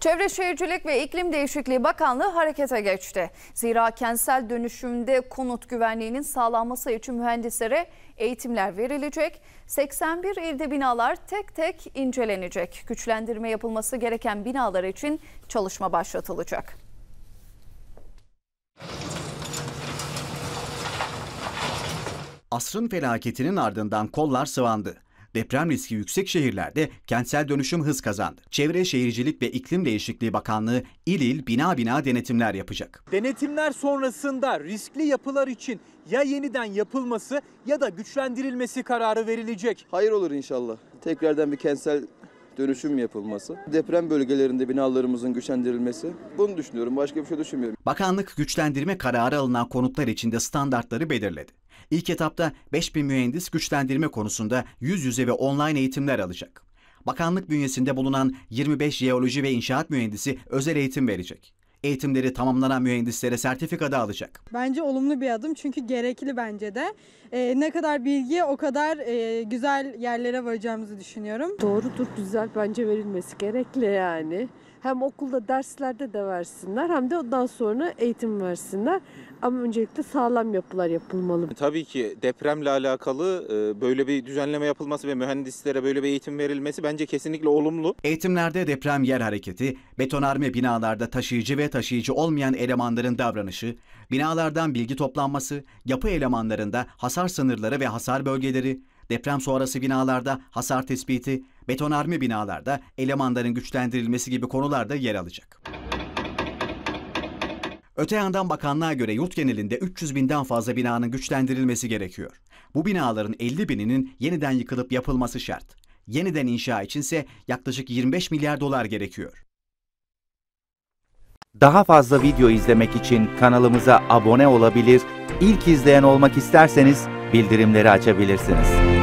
Çevre Şehircilik ve İklim Değişikliği Bakanlığı harekete geçti. Zira kentsel dönüşümde konut güvenliğinin sağlanması için mühendislere eğitimler verilecek. 81 ilde binalar tek tek incelenecek. Güçlendirme yapılması gereken binalar için çalışma başlatılacak. Asrın felaketinin ardından kollar sıvandı deprem riski yüksek şehirlerde kentsel dönüşüm hız kazandı. Çevre Şehircilik ve İklim Değişikliği Bakanlığı il il bina bina denetimler yapacak. Denetimler sonrasında riskli yapılar için ya yeniden yapılması ya da güçlendirilmesi kararı verilecek. Hayır olur inşallah. Tekrardan bir kentsel dönüşüm yapılması, deprem bölgelerinde binalarımızın güçlendirilmesi. Bunu düşünüyorum. Başka bir şey düşünmüyorum. Bakanlık güçlendirme kararı alınan konutlar için de standartları belirledi. İlk etapta 5000 mühendis güçlendirme konusunda yüz yüze ve online eğitimler alacak. Bakanlık bünyesinde bulunan 25 jeoloji ve inşaat mühendisi özel eğitim verecek. Eğitimleri tamamlanan mühendislere sertifika da alacak. Bence olumlu bir adım çünkü gerekli bence de. Ee, ne kadar bilgi o kadar e, güzel yerlere varacağımızı düşünüyorum. Doğrudur, güzel bence verilmesi gerekli yani. Hem okulda derslerde de versinler hem de ondan sonra eğitim versinler. Ama öncelikle sağlam yapılar yapılmalı. E, tabii ki depremle alakalı e, böyle bir düzenleme yapılması ve mühendislere böyle bir eğitim verilmesi bence kesinlikle olumlu. Eğitimlerde deprem yer hareketi, betonarme binalarda taşıyıcı ve taşıyıcı olmayan elemanların davranışı, binalardan bilgi toplanması, yapı elemanlarında hasar sınırları ve hasar bölgeleri, deprem sonrası binalarda hasar tespiti, betonarme binalarda elemanların güçlendirilmesi gibi konularda yer alacak. Öte yandan bakanlığa göre yurt genelinde 300 binden fazla binanın güçlendirilmesi gerekiyor. Bu binaların 50 bininin yeniden yıkılıp yapılması şart. Yeniden inşa içinse yaklaşık 25 milyar dolar gerekiyor. Daha fazla video izlemek için kanalımıza abone olabilir, ilk izleyen olmak isterseniz bildirimleri açabilirsiniz.